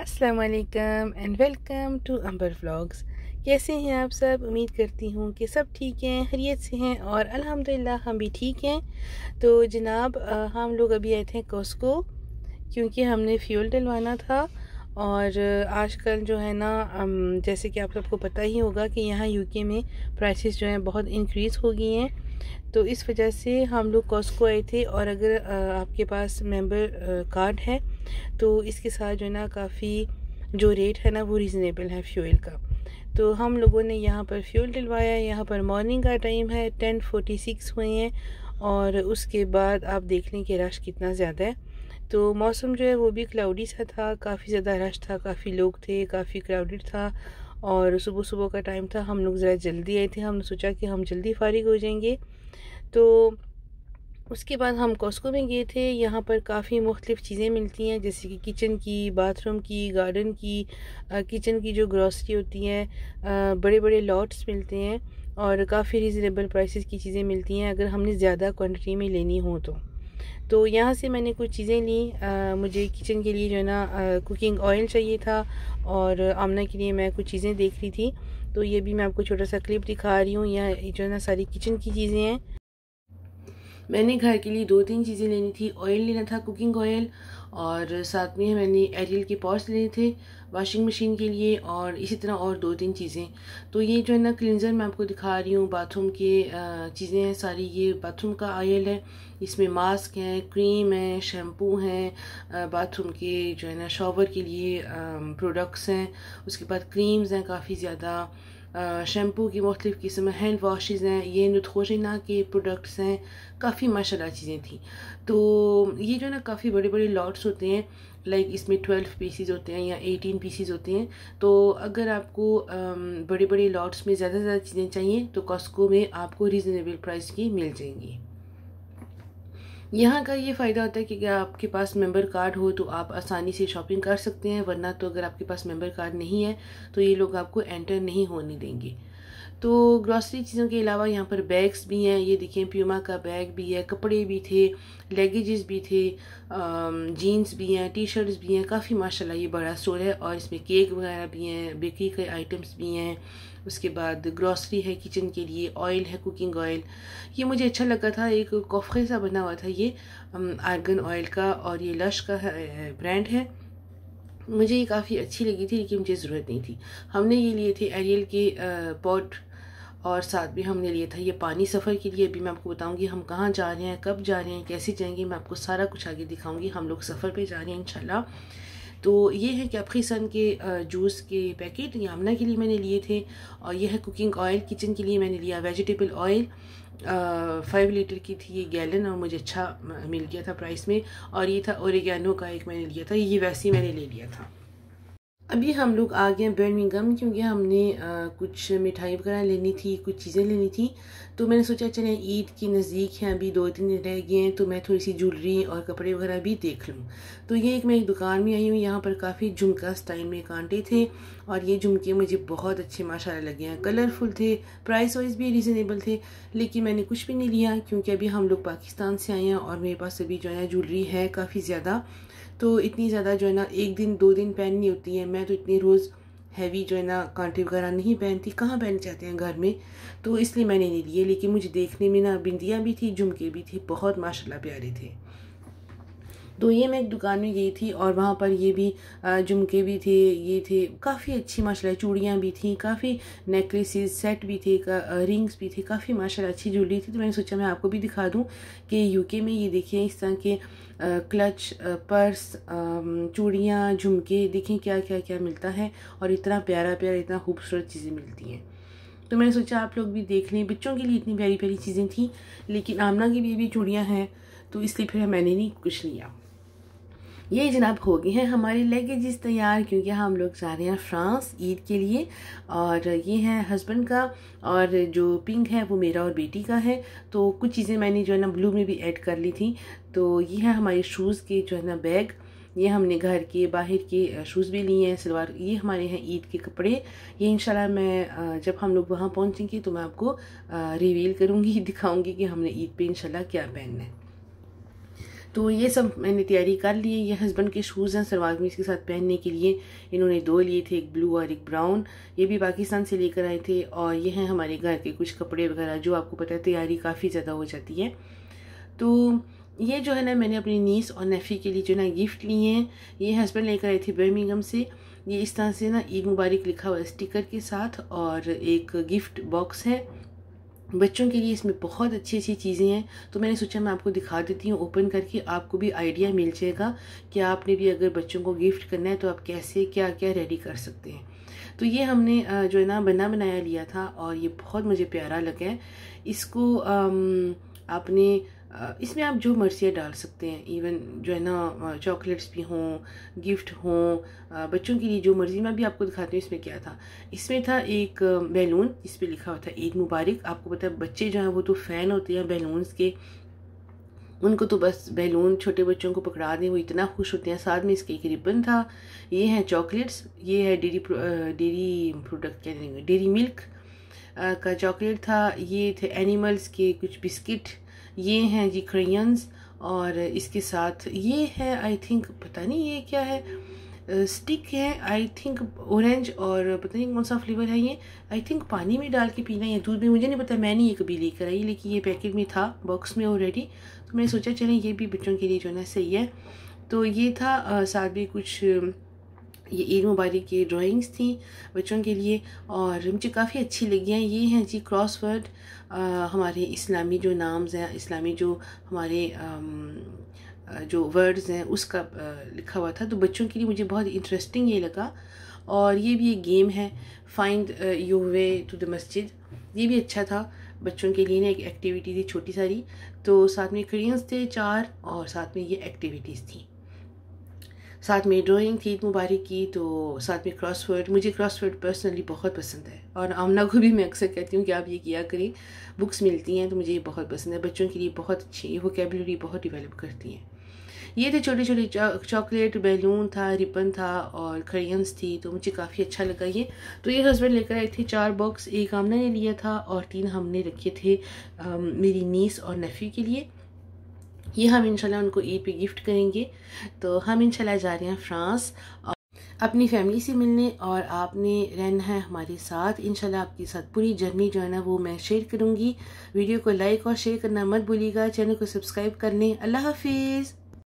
असलकम and welcome to Ambar vlogs कैसे हैं आप सब उम्मीद करती हूँ कि सब ठीक हैं हरीत से हैं और अल्हम्दुलिल्लाह हम भी ठीक हैं तो जनाब हम लोग अभी आए थे कॉस्को क्योंकि हमने फ्यूल डलवाना था और आजकल जो है ना जैसे कि आप सबको पता ही होगा कि यहाँ यूके में प्राइसेस जो हैं बहुत इंक्रीज़ हो गई हैं तो इस वजह से हम लोग कॉस्को आए थे और अगर आपके पास मेंबर कार्ड है तो इसके साथ जो है ना काफ़ी जो रेट है ना वो रीज़नेबल है फ्यूल का तो हम लोगों ने यहाँ पर फ्यूल डलवाया यहाँ पर मॉर्निंग का टाइम है टेन फोटी सिक्स हुए हैं और उसके बाद आप देख लें कि रश कितना ज़्यादा है तो मौसम जो है वो भी क्लाउडी सा था काफ़ी ज़्यादा रश था काफ़ी लोग थे काफ़ी क्राउडेड था और सुबह सुबह का टाइम था हम लोग ज़रा जल्दी आए थे हमने सोचा कि हम जल्दी फारिग हो जाएंगे तो उसके बाद हम कॉस्को में गए थे यहाँ पर काफ़ी मुख्तलिफ़ चीज़ें मिलती हैं जैसे कि किचन की बाथरूम की गार्डन की किचन की जो ग्रॉसरी होती है बड़े बड़े लॉट्स मिलते हैं और काफ़ी रिजनेबल प्राइसेस की चीज़ें मिलती हैं अगर हमने ज़्यादा क्वांटिटी में लेनी हो तो तो यहाँ से मैंने कुछ चीज़ें ली आ, मुझे किचन के लिए जो है ना कुकिंग ऑयल चाहिए था और आमना के लिए मैं कुछ चीज़ें देख रही थी तो ये भी मैं आपको छोटा सा क्लिप दिखा रही हूँ यह जो है ना सारी किचन की चीज़ें हैं मैंने घर के लिए दो तीन चीज़ें लेनी थी ऑयल लेना था कुकिंग ऑयल और साथ में मैंने एरियल के पॉट्स लेने थे वॉशिंग मशीन के लिए और इसी तरह और दो तीन चीज़ें तो ये जो है ना क्लिनज़र मैं आपको दिखा रही हूँ बाथरूम के चीज़ें हैं सारी ये बाथरूम का ऑयल है इसमें मास्क है क्रीम है शैम्पू हैं बाथरूम के जो है ना शॉवर के लिए प्रोडक्ट्स हैं उसके बाद क्रीम्स हैं काफ़ी ज़्यादा शैम्पू की मुख्तफ किस्म हैंड वाशेज़ हैं ये नुतखोजना के प्रोडक्ट्स हैं काफ़ी माशाल्लाह चीज़ें थी तो ये जो है ना काफ़ी बड़े बड़े लॉट्स होते हैं लाइक इसमें ट्वेल्व पीसीज होते हैं या एटीन पीसीज होते हैं तो अगर आपको बड़े बड़े लॉट्स में ज़्यादा से ज़्यादा चीज़ें चाहिए तो कॉस्को में आपको रीज़नेबल प्राइस की मिल जाएंगी यहाँ का ये फ़ायदा होता है कि अगर आपके पास मेंबर कार्ड हो तो आप आसानी से शॉपिंग कर सकते हैं वरना तो अगर आपके पास मेंबर कार्ड नहीं है तो ये लोग आपको एंटर नहीं होने देंगे तो ग्रॉसरी चीज़ों के अलावा यहाँ पर बैग्स भी हैं ये देखें प्यूमा का बैग भी है कपड़े भी थे लेगेजेस भी थे जीन्स भी हैं टी शर्ट्स भी हैं काफ़ी माशाल्लाह ये बड़ा स्टोर है और इसमें केक वगैरह भी हैं बेकरी के आइटम्स भी हैं उसके बाद ग्रॉसरी है किचन के लिए ऑयल है कुकिंग ऑयल ये मुझे अच्छा लगा था एक कोफे सा बना हुआ था ये आर्गन ऑयल का और ये लश का ब्रांड है मुझे ये काफ़ी अच्छी लगी थी लेकिन मुझे ज़रूरत नहीं थी हमने ये लिए थे एरियल के पॉट और साथ भी हमने लिया था ये पानी सफ़र के लिए अभी मैं आपको बताऊंगी हम कहाँ जा रहे हैं कब जा रहे हैं कैसे जाएंगे मैं आपको सारा कुछ आगे दिखाऊंगी हम लोग सफ़र पे जा रहे हैं इंशाल्लाह तो ये है कैप्री सन के जूस के पैकेट यामना के लिए मैंने लिए थे और ये है कुकिंग ऑयल किचन के लिए मैंने लिया वेजिटेबल ऑयल फाइव लीटर की थी ये गैलन और मुझे अच्छा मिल गया था प्राइस में और ये था औरगैनो का एक मैंने लिया था ये वैसे ही मैंने ले लिया था अभी हम लोग आ गए बर्मिंगम क्योंकि हमने आ, कुछ मिठाई वगैरह लेनी थी कुछ चीज़ें लेनी थी तो मैंने सोचा चले अच्छा, ईद की नज़दीक है अभी दो तीन दिन रह गए हैं तो मैं थोड़ी सी ज्वेलरी और कपड़े वगैरह भी देख लूँ तो ये एक मैं एक दुकान में आई हूँ यहाँ पर काफ़ी झुमका स्टाइल में कांटे थे और ये झुमके मुझे बहुत अच्छे माशा लगे हैं कलरफुल थे प्राइस वाइज भी रिजनेबल थे लेकिन मैंने कुछ भी नहीं लिया क्योंकि अभी हम लोग पाकिस्तान से आए हैं और मेरे पास अभी जो है ज्वेलरी है काफ़ी ज़्यादा तो इतनी ज़्यादा जो है ना एक दिन दो दिन पहननी होती है मैं तो इतनी रोज़ हैवी जो है ना कांटे वगैरह नहीं पहनती कहाँ पहन जाते हैं घर में तो इसलिए मैंने नहीं लिए लेकिन मुझे देखने में ना बिंदियाँ भी थी झुमके भी थी बहुत माशाल्लाह प्यारे थे तो ये मैं एक दुकान में गई थी और वहाँ पर ये भी झुमके भी थे ये थे काफ़ी अच्छी माशा चूड़ियाँ भी थी काफ़ी नेकलेसेस सेट भी थे रिंग्स भी थे काफ़ी माशा अच्छी ज्वेलरी थी तो मैंने सोचा मैं आपको भी दिखा दूँ कि यूके में ये देखिए इस तरह के क्लच पर्स चूड़ियाँ झुमके देखें क्या क्या क्या मिलता है और इतना प्यारा प्यारा इतना खूबसूरत चीज़ें मिलती हैं तो मैंने सोचा आप लोग भी देख लें बच्चों के लिए इतनी प्यारी प्यारी चीज़ें थी लेकिन आमना की भी भी चूड़ियाँ हैं तो इसलिए फिर मैंने नहीं कुछ लिया ये जनाब हो गए हैं हमारे लगेजेस तैयार क्योंकि हम लोग जा रहे हैं फ्रांस ईद के लिए और ये है हस्बैंड का और जो पिंक है वो मेरा और बेटी का है तो कुछ चीज़ें मैंने जो है ना ब्लू में भी ऐड कर ली थी तो ये है हमारे शूज़ के जो है ना बैग ये हमने घर के बाहर के शूज़ भी लिए हैं सलवार ये हमारे हैं ईद के कपड़े ये इंशाल्लाह मैं जब हम लोग वहाँ पहुँचेंगे तो मैं आपको रिवील करूँगी दिखाऊँगी कि हमने ईद पे इंशाल्लाह क्या पहनना है तो ये सब मैंने तैयारी कर ली है ये हस्बैंड के शूज़ हैं सरवाज कमीज़ के साथ पहनने के लिए इन्होंने दो लिए थे एक ब्लू और एक ब्राउन ये भी पाकिस्तान से लेकर आए थे और ये हैं हमारे घर के कुछ कपड़े वगैरह जो आपको पता है तैयारी काफ़ी ज़्यादा हो जाती है तो ये जो है ना मैंने अपनी नीस और नेफ़ी के लिए जो ना गिफ्ट लिए हैं ये हस्बैंड लेकर आए थे बर्मिंगम से ये इस तरह से ना ईद मुबारक लिखा हुआ स्टिकर के साथ और एक गिफ्ट बॉक्स है बच्चों के लिए इसमें बहुत अच्छी अच्छी चीज़ें हैं तो मैंने सोचा मैं आपको दिखा देती हूँ ओपन करके आपको भी आइडिया मिल जाएगा कि आपने भी अगर बच्चों को गिफ्ट करना है तो आप कैसे क्या क्या रेडी कर सकते हैं तो ये हमने जो है ना बना बनाया लिया था और ये बहुत मुझे प्यारा लगा है इसको आपने इसमें आप जो मर्ज़ी डाल सकते हैं इवन जो है ना चॉकलेट्स भी हों गिफ्ट हों बच्चों के लिए जो मर्ज़ी मैं भी आपको दिखाती हूँ इसमें क्या था इसमें था एक बैलून इस पर लिखा हुआ था ईद मुबारक आपको पता है बच्चे जो हैं वो तो फ़ैन होते हैं बैलून्स के उनको तो बस बैलून छोटे बच्चों को पकड़ा दें वो इतना खुश होते हैं साथ में इसके एक रिबन था ये हैं चॉकलेट्स ये है डेरी डेरी प्रोडक्ट कह देंगे डेरी मिल्क का चॉकलेट था ये थे एनिमल्स के कुछ बिस्किट ये हैं जी क्रेयन्स और इसके साथ ये है आई थिंक पता नहीं ये क्या है स्टिक uh, है आई थिंक ऑरेंज और पता नहीं कौन सा फ्लेवर है ये आई थिंक पानी में डाल के पीना या दूध में मुझे नहीं पता मैं नहीं ये कभी लेकर आई लेकिन ये पैकेट में था बॉक्स में ऑलरेडी तो मैंने सोचा चलें ये भी बच्चों के लिए जो है ना सही है तो ये था साथ में कुछ ये ईद मुबारक की ड्राइंग्स थी बच्चों के लिए और मुझे काफ़ी अच्छी लगी हैं ये हैं जी क्रॉसवर्ड हमारे इस्लामी जो नाम्स हैं इस्लामी जो हमारे जो वर्ड्स हैं उसका लिखा हुआ था तो बच्चों के लिए मुझे बहुत इंटरेस्टिंग ये लगा और ये भी एक गेम है find you way to the मस्जिद ये भी अच्छा था बच्चों के लिए ना एक एक्टिविटी थी छोटी सारी तो साथ में क्रियंस थे चार और साथ में ये एक्टिविटीज़ थी साथ में ड्राइंग थी ईद मुबारक की तो साथ में क्रॉसवर्ड मुझे क्रॉसवर्ड पर्सनली बहुत पसंद है और आमना को भी मैं अक्सर कहती हूँ कि आप ये किया करें बुक्स मिलती हैं तो मुझे ये बहुत पसंद है बच्चों के लिए बहुत अच्छी वो कैबलरी बहुत डिवेलप करती हैं ये थे छोटे छोटे चॉकलेट बैलून था रिबन था और खड़ियंस थी तो मुझे काफ़ी अच्छा लगा ये तो ये हस्बैंड लेकर आए थे चार बॉक्स एक आमना ने लिया था और तीन हमने रखे थे आ, मेरी नीस और नफ़ी के लिए ये हम इंशाल्लाह उनको ईद पे गिफ्ट करेंगे तो हम इंशाल्लाह जा रहे हैं फ्रांस और अपनी फैमिली से मिलने और आपने रहना है हमारे साथ इंशाल्लाह आपके साथ पूरी जर्नी जो है ना वो मैं शेयर करूँगी वीडियो को लाइक और शेयर करना मत भूलिएगा चैनल को सब्सक्राइब कर लें अल्लाह हाफिज़